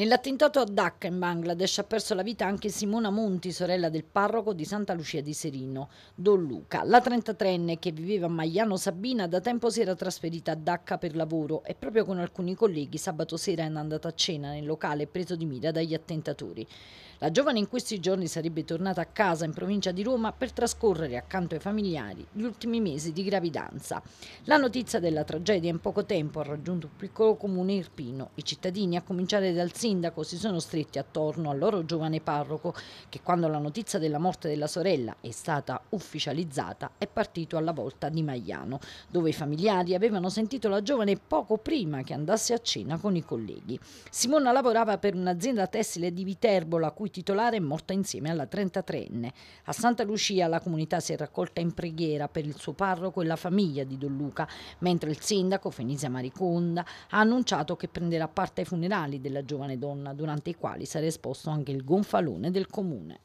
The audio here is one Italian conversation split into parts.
Nell'attentato a Dhaka in Bangladesh ha perso la vita anche Simona Monti, sorella del parroco di Santa Lucia di Serino, Don Luca. La 33enne che viveva a Magliano Sabina da tempo si era trasferita a Dhaka per lavoro e proprio con alcuni colleghi sabato sera è andata a cena nel locale preso di mira dagli attentatori. La giovane in questi giorni sarebbe tornata a casa in provincia di Roma per trascorrere accanto ai familiari gli ultimi mesi di gravidanza. La notizia della tragedia in poco tempo ha raggiunto un piccolo comune irpino. I cittadini, a cominciare dal sindaco, sindaco si sono stretti attorno al loro giovane parroco che quando la notizia della morte della sorella è stata ufficializzata è partito alla volta di Magliano, dove i familiari avevano sentito la giovane poco prima che andasse a cena con i colleghi. Simona lavorava per un'azienda tessile di Viterbo, la cui titolare è morta insieme alla 33enne. A Santa Lucia la comunità si è raccolta in preghiera per il suo parroco e la famiglia di Don Luca, mentre il sindaco Fenisia Mariconda ha annunciato che prenderà parte ai funerali della giovane don, durante i quali sarà esposto anche il gonfalone del comune.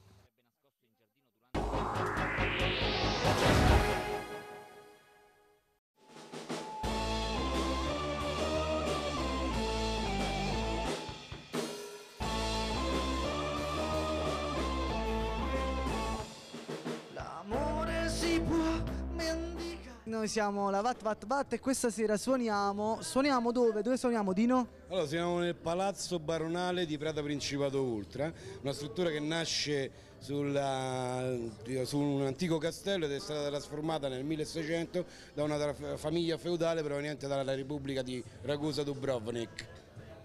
Noi siamo la Vat Vat Vat e questa sera suoniamo, suoniamo dove? Dove suoniamo Dino? Allora siamo nel Palazzo Baronale di Prata Principato Ultra, una struttura che nasce sulla, eh, su un antico castello ed è stata trasformata nel 1600 da una famiglia feudale proveniente dalla Repubblica di Ragusa-Dubrovnik.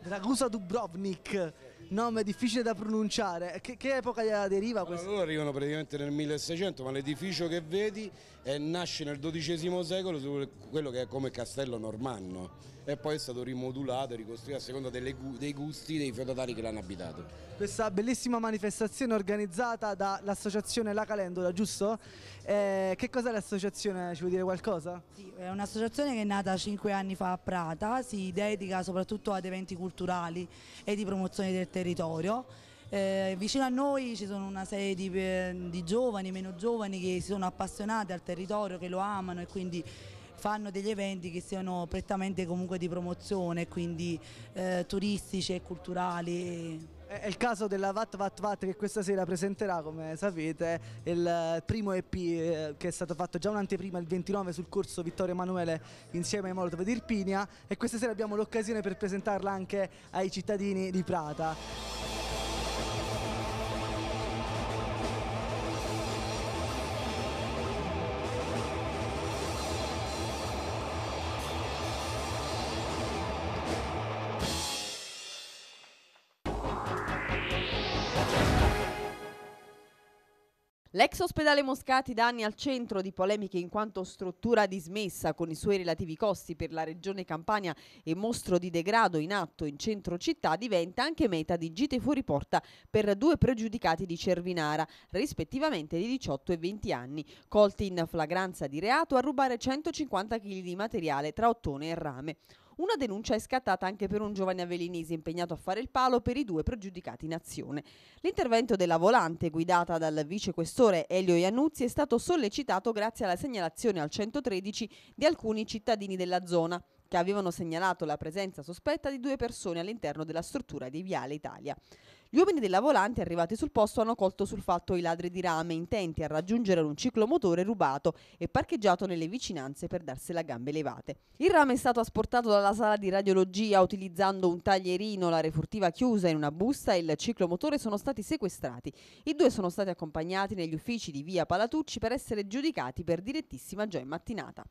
Ragusa-Dubrovnik? nome difficile da pronunciare. Che, che epoca della deriva questo? Allora, loro arrivano praticamente nel 1600, ma l'edificio che vedi è, eh, nasce nel XII secolo su quello che è come Castello Normanno e poi è stato rimodulato e ricostruito a seconda delle, dei gusti dei feudatari che l'hanno abitato. Questa bellissima manifestazione organizzata dall'associazione La Calendola, giusto? Eh, che cos'è l'associazione? Ci vuoi dire qualcosa? Sì, è un'associazione che è nata 5 anni fa a Prata, si dedica soprattutto ad eventi culturali e di promozione del territorio. Eh, vicino a noi ci sono una serie di, eh, di giovani, meno giovani che si sono appassionati al territorio, che lo amano e quindi fanno degli eventi che siano prettamente comunque di promozione, quindi eh, turistici e culturali. È il caso della Vat Vat Vat che questa sera presenterà, come sapete, il eh, primo EP eh, che è stato fatto già un'anteprima il 29 sul corso Vittorio Emanuele insieme ai Molotov di Irpinia e questa sera abbiamo l'occasione per presentarla anche ai cittadini di Prata. L'ex ospedale Moscati da anni al centro di polemiche in quanto struttura dismessa con i suoi relativi costi per la regione Campania e mostro di degrado in atto in centro città diventa anche meta di gite fuori porta per due pregiudicati di Cervinara, rispettivamente di 18 e 20 anni, colti in flagranza di reato a rubare 150 kg di materiale tra ottone e rame. Una denuncia è scattata anche per un giovane avelinese impegnato a fare il palo per i due pregiudicati in azione. L'intervento della volante guidata dal vicequestore Elio Iannuzzi è stato sollecitato grazie alla segnalazione al 113 di alcuni cittadini della zona che avevano segnalato la presenza sospetta di due persone all'interno della struttura di Viale Italia. Gli uomini della volante arrivati sul posto hanno colto sul fatto i ladri di rame intenti a raggiungere un ciclomotore rubato e parcheggiato nelle vicinanze per darsela a gambe levate. Il rame è stato asportato dalla sala di radiologia utilizzando un taglierino, la refurtiva chiusa in una busta e il ciclomotore sono stati sequestrati. I due sono stati accompagnati negli uffici di via Palatucci per essere giudicati per direttissima già in mattinata.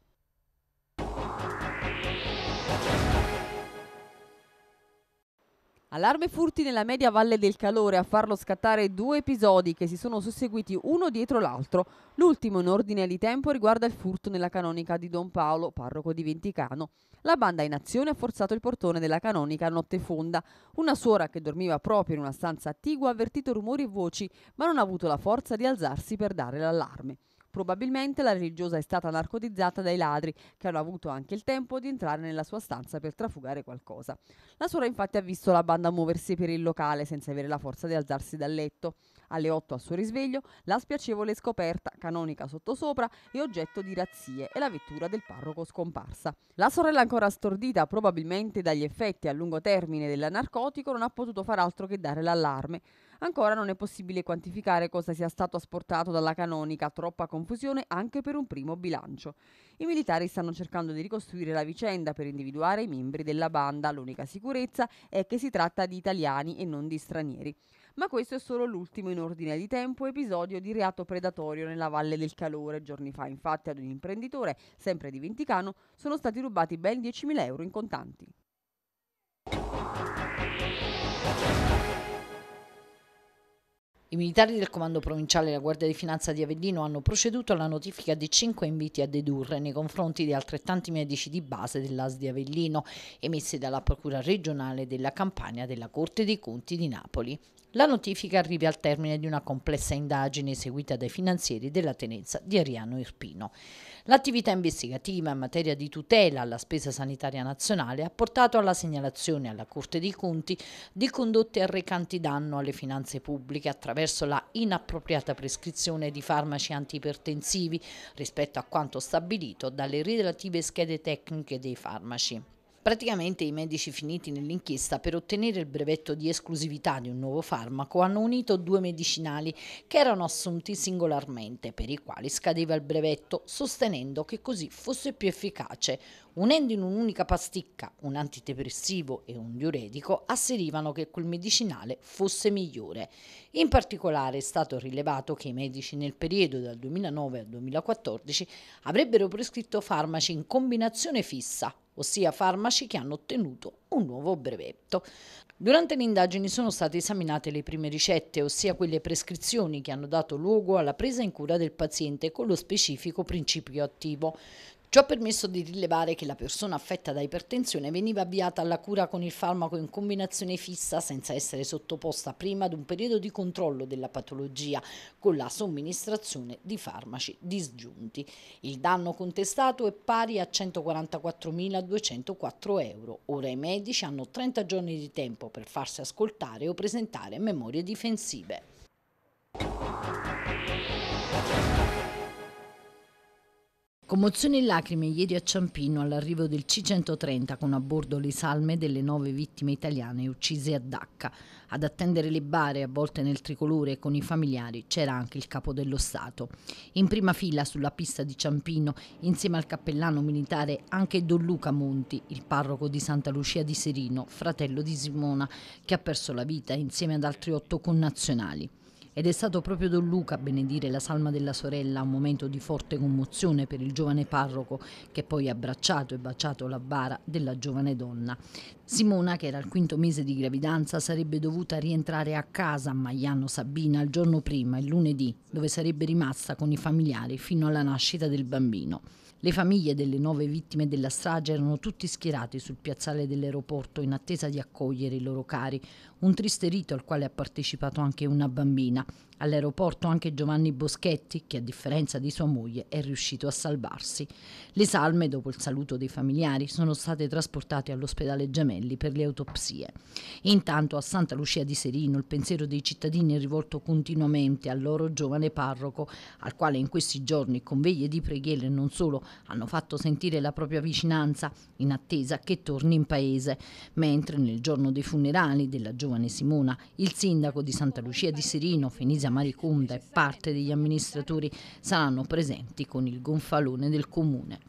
Allarme furti nella media valle del calore a farlo scattare due episodi che si sono susseguiti uno dietro l'altro. L'ultimo in ordine di tempo riguarda il furto nella canonica di Don Paolo, parroco di Venticano. La banda in azione ha forzato il portone della canonica a notte fonda. Una suora che dormiva proprio in una stanza attigua ha avvertito rumori e voci, ma non ha avuto la forza di alzarsi per dare l'allarme. Probabilmente la religiosa è stata narcotizzata dai ladri, che hanno avuto anche il tempo di entrare nella sua stanza per trafugare qualcosa. La suora infatti ha visto la banda muoversi per il locale senza avere la forza di alzarsi dal letto alle 8 al suo risveglio, la spiacevole scoperta, canonica sottosopra e oggetto di razzie e la vettura del parroco scomparsa. La sorella ancora stordita probabilmente dagli effetti a lungo termine del narcotico non ha potuto far altro che dare l'allarme. Ancora non è possibile quantificare cosa sia stato asportato dalla canonica, troppa confusione anche per un primo bilancio. I militari stanno cercando di ricostruire la vicenda per individuare i membri della banda, l'unica sicurezza è che si tratta di italiani e non di stranieri ma questo è solo l'ultimo in ordine di tempo episodio di reato predatorio nella Valle del Calore. Giorni fa, infatti, ad un imprenditore, sempre di Venticano, sono stati rubati ben 10.000 euro in contanti. I militari del Comando Provinciale e la Guardia di Finanza di Avellino hanno proceduto alla notifica di cinque inviti a dedurre nei confronti di altrettanti medici di base dell'AS di Avellino, emessi dalla Procura regionale della Campania della Corte dei Conti di Napoli. La notifica arriva al termine di una complessa indagine eseguita dai finanzieri della tenenza di Ariano Irpino. L'attività investigativa in materia di tutela alla spesa sanitaria nazionale ha portato alla segnalazione alla Corte dei Conti di condotte arrecanti danno alle finanze pubbliche attraverso la inappropriata prescrizione di farmaci antipertensivi rispetto a quanto stabilito dalle relative schede tecniche dei farmaci. Praticamente i medici finiti nell'inchiesta per ottenere il brevetto di esclusività di un nuovo farmaco hanno unito due medicinali che erano assunti singolarmente per i quali scadeva il brevetto sostenendo che così fosse più efficace. Unendo in un'unica pasticca un antidepressivo e un diuretico asserivano che quel medicinale fosse migliore. In particolare è stato rilevato che i medici nel periodo dal 2009 al 2014 avrebbero prescritto farmaci in combinazione fissa ossia farmaci che hanno ottenuto un nuovo brevetto. Durante le indagini sono state esaminate le prime ricette, ossia quelle prescrizioni che hanno dato luogo alla presa in cura del paziente con lo specifico principio attivo. Ciò ha permesso di rilevare che la persona affetta da ipertensione veniva avviata alla cura con il farmaco in combinazione fissa senza essere sottoposta prima ad un periodo di controllo della patologia con la somministrazione di farmaci disgiunti. Il danno contestato è pari a 144.204 euro. Ora i medici hanno 30 giorni di tempo per farsi ascoltare o presentare memorie difensive. Commozione e lacrime ieri a Ciampino all'arrivo del C-130 con a bordo le salme delle nove vittime italiane uccise a Dacca. Ad attendere le bare, a volte nel tricolore, con i familiari c'era anche il capo dello Stato. In prima fila sulla pista di Ciampino, insieme al cappellano militare, anche Don Luca Monti, il parroco di Santa Lucia di Serino, fratello di Simona, che ha perso la vita insieme ad altri otto connazionali. Ed è stato proprio Don Luca a benedire la salma della sorella, un momento di forte commozione per il giovane parroco che poi ha abbracciato e baciato la bara della giovane donna. Simona, che era al quinto mese di gravidanza, sarebbe dovuta rientrare a casa a Magliano Sabina il giorno prima, il lunedì, dove sarebbe rimasta con i familiari fino alla nascita del bambino. Le famiglie delle nove vittime della strage erano tutti schierati sul piazzale dell'aeroporto in attesa di accogliere i loro cari, un triste rito al quale ha partecipato anche una bambina. All'aeroporto anche Giovanni Boschetti, che a differenza di sua moglie è riuscito a salvarsi. Le salme, dopo il saluto dei familiari, sono state trasportate all'ospedale Gemelli per le autopsie. Intanto a Santa Lucia di Serino il pensiero dei cittadini è rivolto continuamente al loro giovane parroco, al quale in questi giorni con veglie di preghiere non solo hanno fatto sentire la propria vicinanza in attesa che torni in paese, mentre nel giorno dei funerali della giovane Simona, il sindaco di Santa Lucia di Serino, Fenisa Luisa Mariconda e parte degli amministratori saranno presenti con il gonfalone del comune.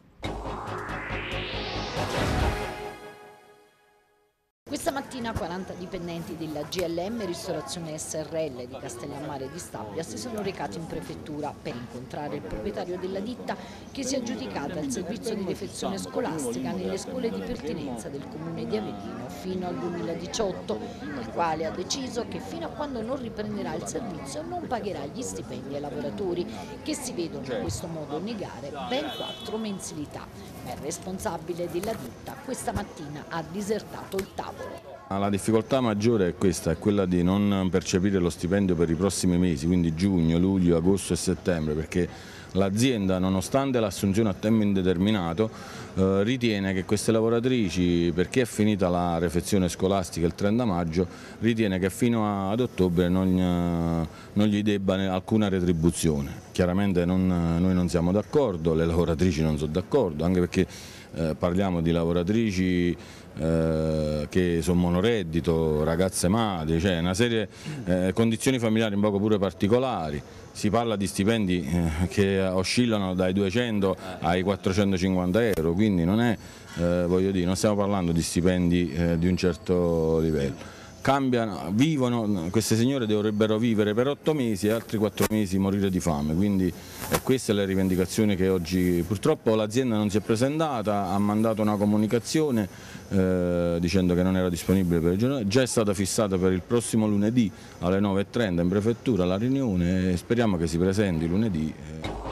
Questa mattina 40 dipendenti della GLM Ristorazione SRL di Castellammare di Stabia si sono recati in prefettura per incontrare il proprietario della ditta che si è aggiudicata il servizio di defezione scolastica nelle scuole di pertinenza del comune di Avellino fino al 2018, il quale ha deciso che fino a quando non riprenderà il servizio non pagherà gli stipendi ai lavoratori che si vedono in questo modo negare ben quattro mensilità. Ma il responsabile della ditta questa mattina ha disertato il tavolo. Ah, la difficoltà maggiore è questa, è quella di non percepire lo stipendio per i prossimi mesi, quindi giugno, luglio, agosto e settembre, perché l'azienda nonostante l'assunzione a tempo indeterminato eh, ritiene che queste lavoratrici perché è finita la refezione scolastica il 30 maggio ritiene che fino ad ottobre non, eh, non gli debba alcuna retribuzione chiaramente non, eh, noi non siamo d'accordo, le lavoratrici non sono d'accordo anche perché eh, parliamo di lavoratrici eh, che sono monoreddito, ragazze madri, cioè una serie eh, condizioni familiari un poco pure particolari, si parla di stipendi eh, che oscillano dai 200 ai 450 euro, quindi non, è, dire, non stiamo parlando di stipendi di un certo livello cambiano, vivono, queste signore dovrebbero vivere per otto mesi e altri quattro mesi morire di fame, quindi eh, questa è la rivendicazione che oggi purtroppo l'azienda non si è presentata, ha mandato una comunicazione eh, dicendo che non era disponibile per il giorno, già è stata fissata per il prossimo lunedì alle 9.30 in prefettura la riunione e speriamo che si presenti lunedì. Eh,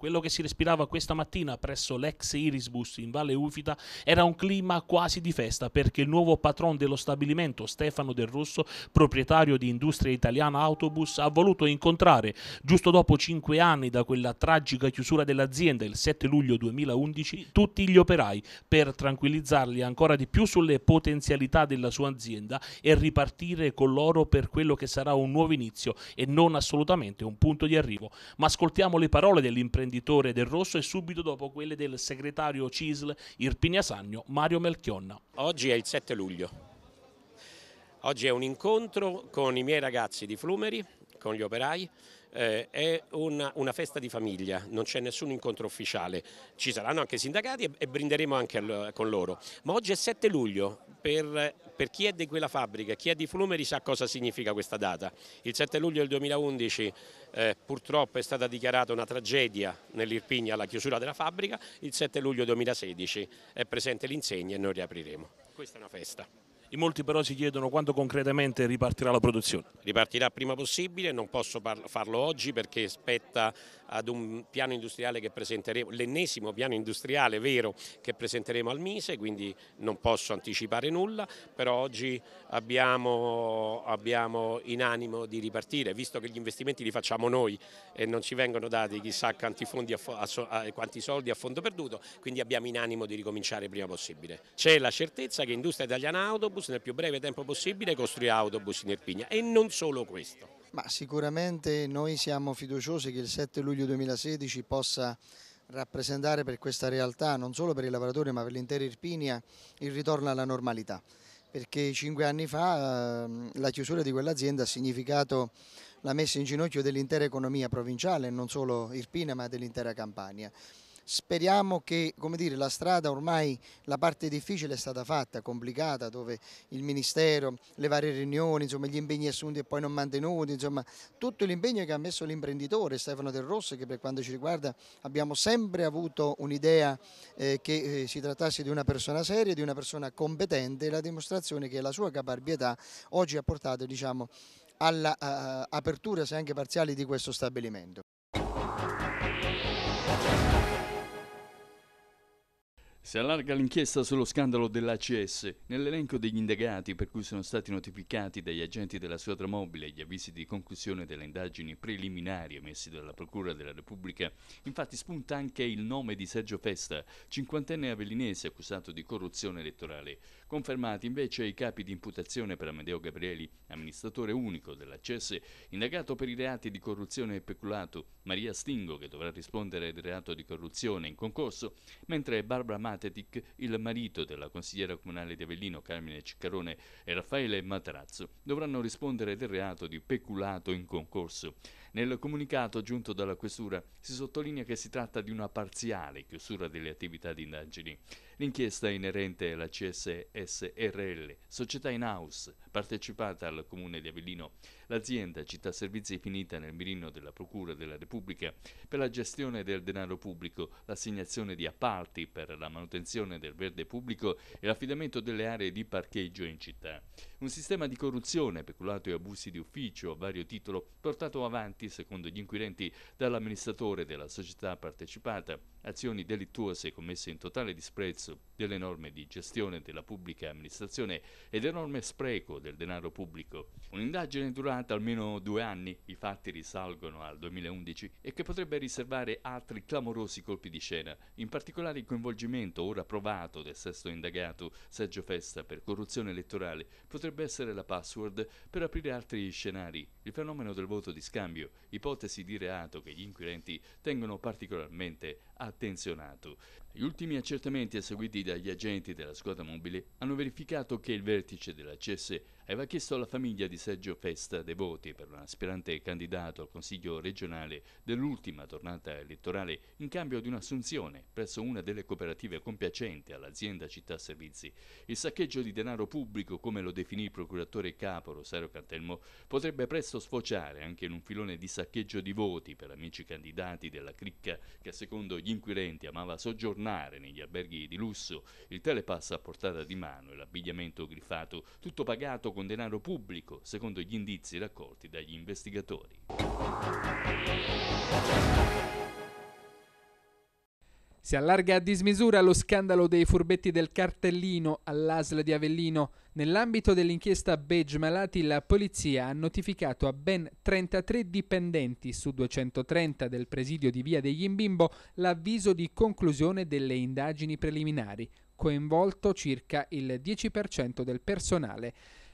Quello che si respirava questa mattina presso l'ex Irisbus in Valle Ufita era un clima quasi di festa perché il nuovo patron dello stabilimento, Stefano Del Rosso, proprietario di Industria Italiana Autobus, ha voluto incontrare, giusto dopo cinque anni da quella tragica chiusura dell'azienda il 7 luglio 2011, tutti gli operai per tranquillizzarli ancora di più sulle potenzialità della sua azienda e ripartire con loro per quello che sarà un nuovo inizio e non assolutamente un punto di arrivo. Ma ascoltiamo le parole dell'imprenditore imprenditore del rosso e subito dopo quelle del segretario CISL Irpinia Sagno Mario Melchionna. Oggi è il 7 luglio. Oggi è un incontro con i miei ragazzi di Flumeri, con gli operai, eh, è una, una, festa di famiglia, non c'è nessun incontro ufficiale, ci saranno anche sindacati e, e brinderemo anche al, con loro, ma oggi è 7 luglio, per, per, chi è di quella fabbrica, chi è di Flumeri sa cosa significa questa data, il 7 luglio del 2011 eh, purtroppo è stata dichiarata una tragedia nell'Irpigna alla chiusura della fabbrica, il 7 luglio 2016 è presente l'insegna e noi riapriremo, questa è una festa. In molti però si chiedono quando concretamente ripartirà la produzione. Ripartirà prima possibile, non posso farlo oggi perché spetta ad un piano industriale che presenteremo, l'ennesimo piano industriale vero che presenteremo al Mise, quindi non posso anticipare nulla, però oggi abbiamo, abbiamo in animo di ripartire, visto che gli investimenti li facciamo noi e non ci vengono dati chissà quanti, a, a, a, quanti soldi a fondo perduto, quindi abbiamo in animo di ricominciare prima possibile. C'è la certezza che Industria Italiana Autobus autobus nel più breve tempo possibile, costruire autobus in Irpigna e non solo questo. Ma sicuramente noi siamo fiduciosi che il 7 luglio 2016 possa rappresentare per questa realtà, non solo per i lavoratori ma per l'intera Irpinia, il ritorno alla normalità. Perché cinque anni fa ehm, la chiusura di quell'azienda ha significato la messa in ginocchio dell'intera economia provinciale, non solo Irpina ma dell'intera Campania speriamo che dire, la strada ormai, la parte difficile è stata fatta, complicata, dove il Ministero, le varie riunioni, insomma, gli impegni assunti e poi non mantenuti, insomma, tutto l'impegno che ha messo l'imprenditore Stefano Del Rosso, che per quanto ci riguarda abbiamo sempre avuto un'idea eh, che eh, si trattasse di una persona seria, di una persona competente e la dimostrazione che la sua caparbietà oggi ha portato diciamo, all'apertura, eh, se anche parziale, di questo stabilimento. Si allarga l'inchiesta sullo scandalo dell'ACS. Nell'elenco degli indagati per cui sono stati notificati dagli agenti della squadra mobile gli avvisi di conclusione delle indagini preliminari emessi dalla Procura della Repubblica, infatti spunta anche il nome di Sergio Festa, cinquantenne avellinese accusato di corruzione elettorale. Confermati invece i capi di imputazione per Amedeo Gabrieli, amministratore unico dell'ACS, indagato per i reati di corruzione e peculato, Maria Stingo, che dovrà rispondere del reato di corruzione in concorso, mentre Barbara Mar Matedic, il marito della consigliera comunale di Avellino Carmine Ciccarone e Raffaele Matrazzo, dovranno rispondere del reato di peculato in concorso. Nel comunicato giunto dalla Questura si sottolinea che si tratta di una parziale chiusura delle attività di indagini. L'inchiesta inerente alla CSSRL, società in house, partecipata al Comune di Avellino, l'azienda Città Servizi è finita nel mirino della Procura della Repubblica per la gestione del denaro pubblico, l'assegnazione di appalti per la manutenzione del verde pubblico e l'affidamento delle aree di parcheggio in città un sistema di corruzione, peculato e abusi di ufficio a vario titolo portato avanti, secondo gli inquirenti, dall'amministratore della società partecipata azioni delittuose commesse in totale disprezzo delle norme di gestione della pubblica amministrazione ed enorme spreco del denaro pubblico. Un'indagine durata almeno due anni, i fatti risalgono al 2011, e che potrebbe riservare altri clamorosi colpi di scena, in particolare il coinvolgimento ora provato del sesto indagato, Sergio Festa, per corruzione elettorale, potrebbe essere la password per aprire altri scenari il fenomeno del voto di scambio, ipotesi di reato che gli inquirenti tengono particolarmente attenzionato. Gli ultimi accertamenti eseguiti dagli agenti della squadra mobile hanno verificato che il vertice della CS aveva chiesto alla famiglia di Sergio Festa dei voti per un aspirante candidato al Consiglio regionale dell'ultima tornata elettorale in cambio di un'assunzione presso una delle cooperative compiacenti all'azienda Città Servizi. Il saccheggio di denaro pubblico, come lo definì il procuratore capo Rosario Cantelmo, potrebbe presto sfociare anche in un filone di saccheggio di voti per amici candidati della cricca che secondo gli inquirenti amava soggiornare tornare negli alberghi di lusso, il telepass a portata di mano e l'abbigliamento grifato, tutto pagato con denaro pubblico, secondo gli indizi raccolti dagli investigatori. Si allarga a dismisura lo scandalo dei furbetti del cartellino all'ASL di Avellino. Nell'ambito dell'inchiesta Beige Malati la polizia ha notificato a ben 33 dipendenti su 230 del presidio di Via degli Imbimbo l'avviso di conclusione delle indagini preliminari, coinvolto circa il 10% del personale.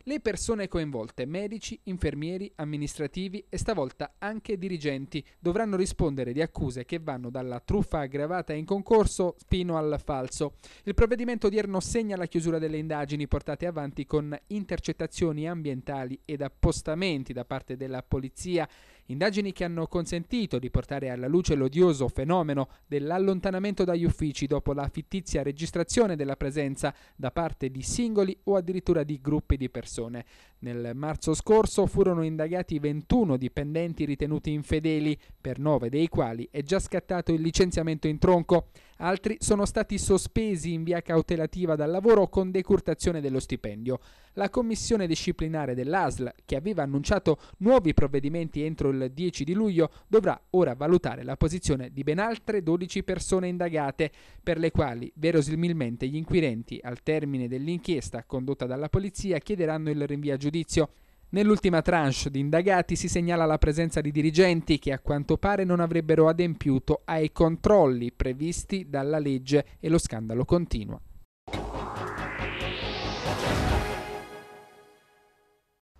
Le persone coinvolte, medici, infermieri, amministrativi e stavolta anche dirigenti, dovranno rispondere di accuse che vanno dalla truffa aggravata in concorso fino al falso. Il provvedimento odierno segna la chiusura delle indagini portate avanti con intercettazioni ambientali ed appostamenti da parte della polizia Indagini che hanno consentito di portare alla luce l'odioso fenomeno dell'allontanamento dagli uffici dopo la fittizia registrazione della presenza da parte di singoli o addirittura di gruppi di persone. Nel marzo scorso furono indagati 21 dipendenti ritenuti infedeli, per 9 dei quali è già scattato il licenziamento in tronco. Altri sono stati sospesi in via cautelativa dal lavoro con decurtazione dello stipendio. La commissione disciplinare dell'ASL, che aveva annunciato nuovi provvedimenti entro il 10 di luglio, dovrà ora valutare la posizione di ben altre 12 persone indagate, per le quali verosimilmente gli inquirenti, al termine dell'inchiesta condotta dalla polizia, chiederanno il rinvio a giudizio giudizio. Nell'ultima tranche di indagati si segnala la presenza di dirigenti che a quanto pare non avrebbero adempiuto ai controlli previsti dalla legge e lo scandalo continua.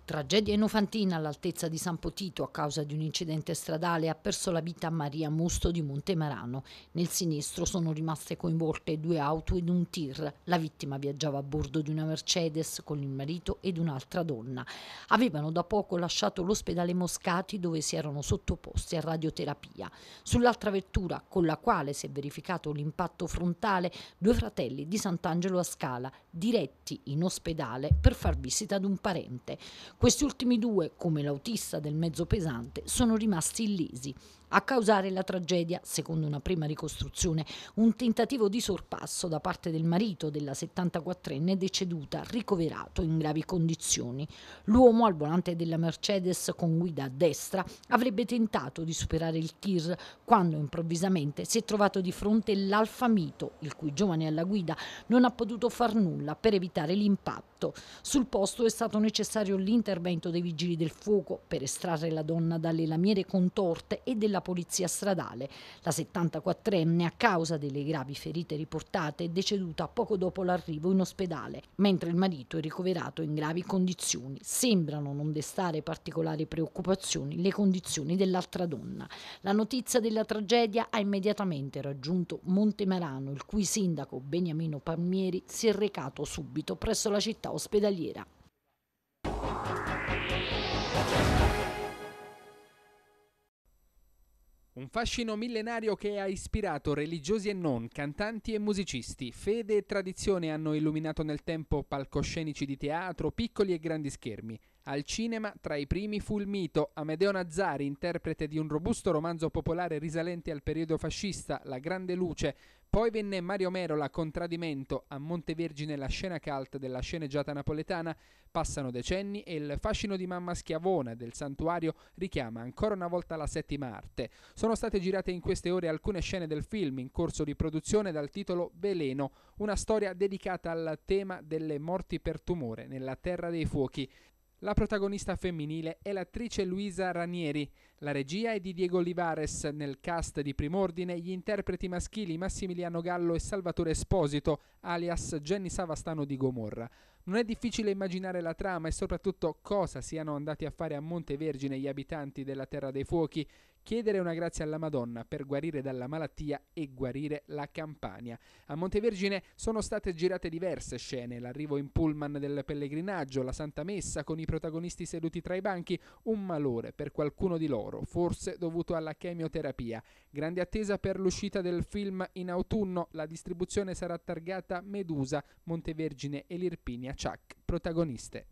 Tragedia enofantina all'altezza di San Potito a causa di un incidente stradale ha perso la vita Maria Musto di Montemarano. Nel sinistro sono rimaste coinvolte due auto ed un tir. La vittima viaggiava a bordo di una Mercedes con il marito ed un'altra donna. Avevano da poco lasciato l'ospedale Moscati dove si erano sottoposti a radioterapia. Sull'altra vettura con la quale si è verificato l'impatto frontale, due fratelli di Sant'Angelo a Scala diretti in ospedale per far visita ad un parente. Questi ultimi due, come l'autista del mezzo pesante, sono rimasti illesi. A causare la tragedia, secondo una prima ricostruzione, un tentativo di sorpasso da parte del marito della 74enne deceduta, ricoverato in gravi condizioni. L'uomo al volante della Mercedes con guida a destra avrebbe tentato di superare il tir quando improvvisamente si è trovato di fronte l'Alfa Mito, il cui giovane alla guida non ha potuto far nulla per evitare l'impatto. Sul posto è stato necessario l'intervento dei vigili del fuoco per estrarre la donna dalle lamiere contorte e della la polizia stradale. La 74enne, a causa delle gravi ferite riportate, è deceduta poco dopo l'arrivo in ospedale, mentre il marito è ricoverato in gravi condizioni. Sembrano non destare particolari preoccupazioni le condizioni dell'altra donna. La notizia della tragedia ha immediatamente raggiunto Montemarano, il cui sindaco Beniamino Palmieri si è recato subito presso la città ospedaliera. Un fascino millenario che ha ispirato religiosi e non, cantanti e musicisti. Fede e tradizione hanno illuminato nel tempo palcoscenici di teatro, piccoli e grandi schermi. Al cinema, tra i primi fu il mito Amedeo Nazzari, interprete di un robusto romanzo popolare risalente al periodo fascista, La Grande Luce. Poi venne Mario Merola con Tradimento, a Montevergine la scena cult della sceneggiata napoletana. Passano decenni e il fascino di Mamma Schiavona del santuario richiama ancora una volta la settima arte. Sono state girate in queste ore alcune scene del film in corso di produzione dal titolo Veleno, una storia dedicata al tema delle morti per tumore nella Terra dei Fuochi. La protagonista femminile è l'attrice Luisa Ranieri. La regia è di Diego Olivares. Nel cast di prim'ordine gli interpreti maschili Massimiliano Gallo e Salvatore Esposito, alias Jenny Savastano di Gomorra. Non è difficile immaginare la trama e soprattutto cosa siano andati a fare a Montevergine gli abitanti della Terra dei Fuochi, chiedere una grazia alla Madonna per guarire dalla malattia e guarire la Campania. A Montevergine sono state girate diverse scene, l'arrivo in pullman del pellegrinaggio, la Santa Messa con i protagonisti seduti tra i banchi, un malore per qualcuno di loro, forse dovuto alla chemioterapia. Grande attesa per l'uscita del film in autunno, la distribuzione sarà targata Medusa, Montevergine e l'Irpinia Chuck, protagoniste